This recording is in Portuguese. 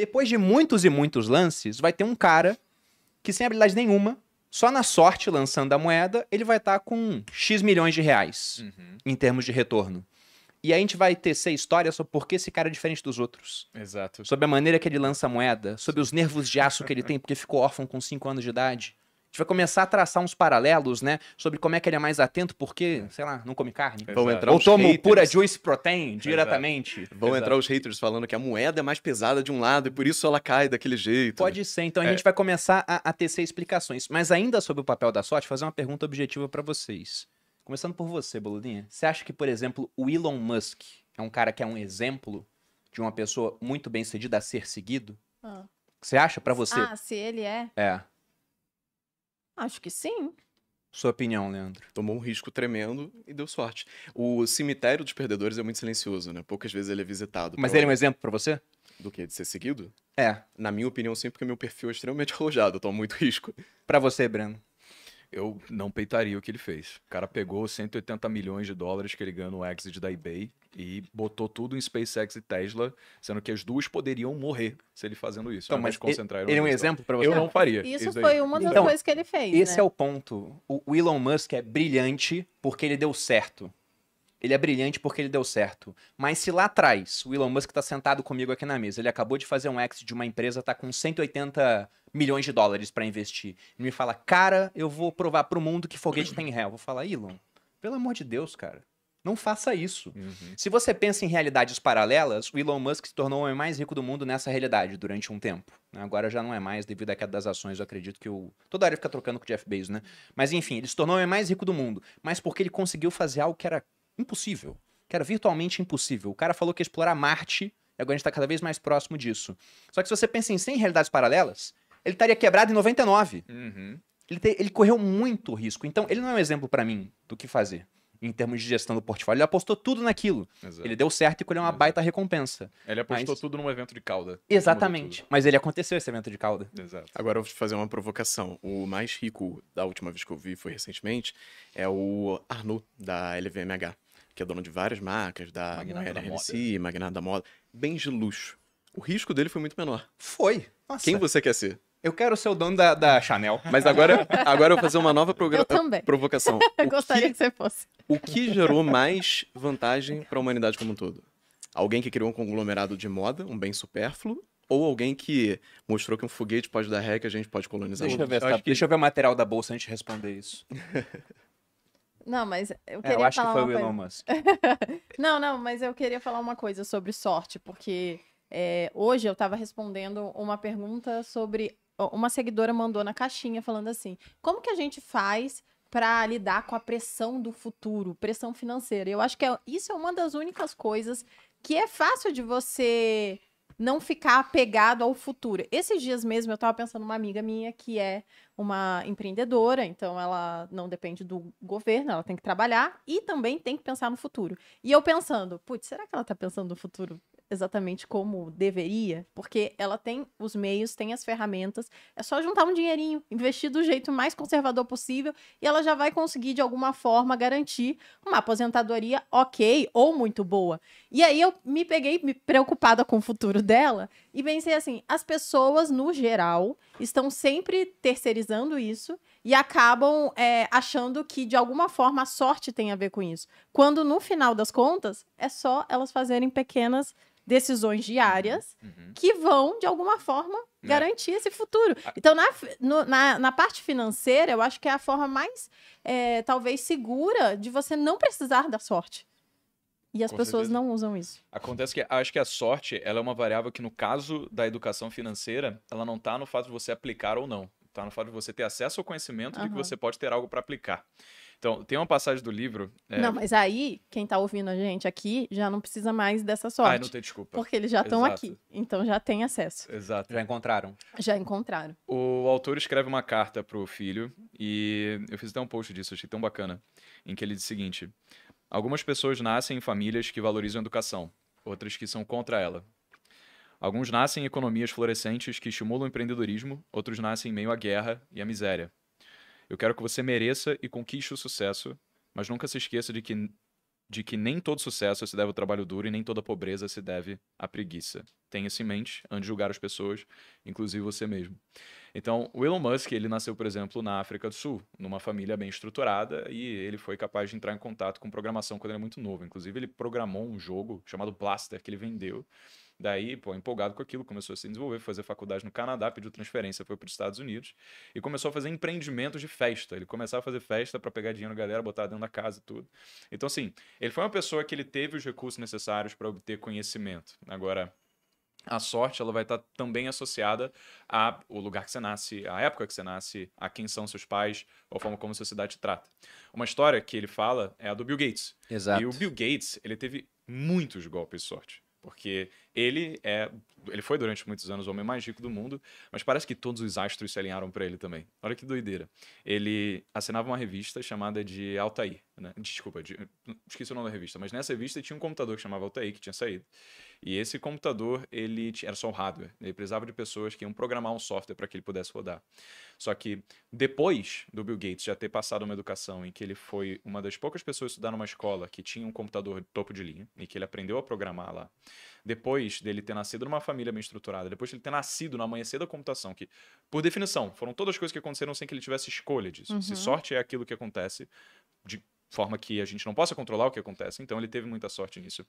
Depois de muitos e muitos lances, vai ter um cara que sem habilidade nenhuma, só na sorte lançando a moeda, ele vai estar tá com X milhões de reais uhum. em termos de retorno. E a gente vai tecer história sobre por que esse cara é diferente dos outros. Exato. Sobre a maneira que ele lança a moeda, sobre os nervos de aço que ele tem, porque ficou órfão com 5 anos de idade gente vai começar a traçar uns paralelos, né? Sobre como é que ele é mais atento, porque, sei lá, não come carne. Vão entrar Ou toma pura Juice Protein diretamente. Exato. Vão Exato. entrar os haters falando que a moeda é mais pesada de um lado e por isso ela cai daquele jeito. Pode ser, então é. a gente vai começar a, a tecer explicações. Mas ainda sobre o papel da sorte, fazer uma pergunta objetiva para vocês. Começando por você, Boludinha. Você acha que, por exemplo, o Elon Musk é um cara que é um exemplo de uma pessoa muito bem sucedida a ser seguido? Ah. Você acha para você? Ah, se ele é? É. Acho que sim. Sua opinião, Leandro? Tomou um risco tremendo e deu sorte. O cemitério dos perdedores é muito silencioso, né? Poucas vezes ele é visitado. Mas ele é um exemplo para você? Do que? De ser seguido? É. Na minha opinião, sim, porque meu perfil é extremamente arrojado, eu tomo muito risco. Para você, Breno? eu não peitaria o que ele fez. O cara pegou 180 milhões de dólares que ele ganhou no exit da eBay e botou tudo em SpaceX e Tesla, sendo que as duas poderiam morrer se ele fazendo isso. Então, mas concentrar ele é um exemplo para você. Eu não faria. Isso, isso foi uma das então, coisas que ele fez. Esse né? é o ponto. O Elon Musk é brilhante porque ele deu certo. Ele é brilhante porque ele deu certo. Mas se lá atrás o Elon Musk está sentado comigo aqui na mesa, ele acabou de fazer um exit de uma empresa, está com 180 milhões de dólares para investir. E me fala, cara, eu vou provar pro mundo que foguete tem ré. Eu vou falar, Elon, pelo amor de Deus, cara. Não faça isso. Uhum. Se você pensa em realidades paralelas, o Elon Musk se tornou o homem mais rico do mundo nessa realidade durante um tempo. Agora já não é mais, devido à queda das ações, eu acredito que o. Toda hora fica trocando com o Jeff Bezos, né? Mas enfim, ele se tornou o homem mais rico do mundo. Mas porque ele conseguiu fazer algo que era impossível. Que era virtualmente impossível. O cara falou que ia explorar Marte, e agora a gente está cada vez mais próximo disso. Só que se você pensa em 100 realidades paralelas, ele estaria quebrado em 99. Uhum. Ele, te, ele correu muito risco. Então, ele não é um exemplo para mim do que fazer em termos de gestão do portfólio. Ele apostou tudo naquilo. Exato. Ele deu certo e colheu uma Exato. baita recompensa. Ele apostou mas... tudo num evento de cauda. Exatamente. Mas ele aconteceu esse evento de cauda. Exato. Agora eu vou te fazer uma provocação. O mais rico da última vez que eu vi foi recentemente é o Arnaud, da LVMH, que é dono de várias marcas, da Magnata da Moda. Magnata da Moda. Bens de luxo. O risco dele foi muito menor. Foi. Nossa. Quem você quer ser? Eu quero ser o dono da, da Chanel. Mas agora, agora eu vou fazer uma nova eu também. provocação. Eu Gostaria que, que você fosse. O que gerou mais vantagem para a humanidade como um todo? Alguém que criou um conglomerado de moda, um bem supérfluo, ou alguém que mostrou que um foguete pode dar ré que a gente pode colonizar deixa outros. Eu ver, eu que... Deixa eu ver o material da bolsa antes de responder isso. Não, mas eu é, queria é, eu acho falar que foi o Elon Musk. não, não, mas eu queria falar uma coisa sobre sorte, porque é, hoje eu estava respondendo uma pergunta sobre uma seguidora mandou na caixinha falando assim: como que a gente faz para lidar com a pressão do futuro, pressão financeira? Eu acho que é, isso é uma das únicas coisas que é fácil de você não ficar apegado ao futuro. Esses dias mesmo eu estava pensando numa amiga minha que é uma empreendedora, então ela não depende do governo, ela tem que trabalhar e também tem que pensar no futuro. E eu pensando, putz, será que ela está pensando no futuro? exatamente como deveria, porque ela tem os meios, tem as ferramentas, é só juntar um dinheirinho, investir do jeito mais conservador possível e ela já vai conseguir de alguma forma garantir uma aposentadoria ok ou muito boa. E aí eu me peguei me preocupada com o futuro dela e pensei assim, as pessoas no geral, estão sempre terceirizando isso e acabam é, achando que, de alguma forma, a sorte tem a ver com isso. Quando, no final das contas, é só elas fazerem pequenas decisões diárias uhum. uhum. que vão, de alguma forma, é. garantir esse futuro. Então, na, no, na, na, parte financeira, eu acho que é a forma mais, é, talvez, segura de você não precisar da sorte. E as Com pessoas certeza. não usam isso. Acontece que acho que a sorte ela é uma variável que, no caso da educação financeira, ela não está no fato de você aplicar ou não. Está no fato de você ter acesso ao conhecimento uhum. de que você pode ter algo para aplicar. Então, tem uma passagem do livro. É... Não, mas aí, quem está ouvindo a gente aqui já não precisa mais dessa sorte. Ah, não tem desculpa. Porque eles já estão aqui. Então já tem acesso. Exato. Já encontraram. Já encontraram. O autor escreve uma carta para o filho, e eu fiz até um post disso, achei tão bacana. Em que ele diz o seguinte: Algumas pessoas nascem em famílias que valorizam a educação, outras que são contra ela. Alguns nascem em economias florescentes que estimulam o empreendedorismo, outros nascem em meio à guerra e à miséria. Eu quero que você mereça e conquiste o sucesso, mas nunca se esqueça de que de que nem todo sucesso se deve ao trabalho duro e nem toda pobreza se deve à preguiça. Tenha isso em mente antes de julgar as pessoas, inclusive você mesmo. Então, o Elon Musk, ele nasceu, por exemplo, na África do Sul, numa família bem estruturada, e ele foi capaz de entrar em contato com programação quando era muito novo. Inclusive, ele programou um jogo chamado Blaster, que ele vendeu, Daí, pô, empolgado com aquilo, começou a se desenvolver, fazer faculdade no Canadá, pediu transferência, foi para os Estados Unidos e começou a fazer empreendimentos de festa. Ele começava a fazer festa para pegar dinheiro da galera, botar dentro da casa e tudo. Então, assim, ele foi uma pessoa que ele teve os recursos necessários para obter conhecimento. Agora, a sorte ela vai estar tá também associada ao lugar que você nasce, à época que você nasce, a quem são seus pais, ou a forma como a sociedade te trata. Uma história que ele fala é a do Bill Gates. Exato. E o Bill Gates, ele teve muitos golpes de sorte, porque ele é ele foi durante muitos anos o homem mais rico do mundo, mas parece que todos os astros se alinharam para ele também. Olha que doideira. Ele assinava uma revista chamada de Altair, né? Desculpa, de, esqueci o nome da revista, mas nessa revista tinha um computador que chamava Altair, que tinha saído. E esse computador, ele era só um hardware. Ele precisava de pessoas que iam programar um software para que ele pudesse rodar. Só que depois do Bill Gates já ter passado uma educação em que ele foi uma das poucas pessoas a estudar numa escola que tinha um computador topo de linha e que ele aprendeu a programar lá. Depois depois dele ter nascido numa família bem estruturada, depois dele ter nascido no amanhecer da computação, que, por definição, foram todas as coisas que aconteceram sem que ele tivesse escolha disso. Uhum. Se sorte é aquilo que acontece, de forma que a gente não possa controlar o que acontece, então ele teve muita sorte nisso.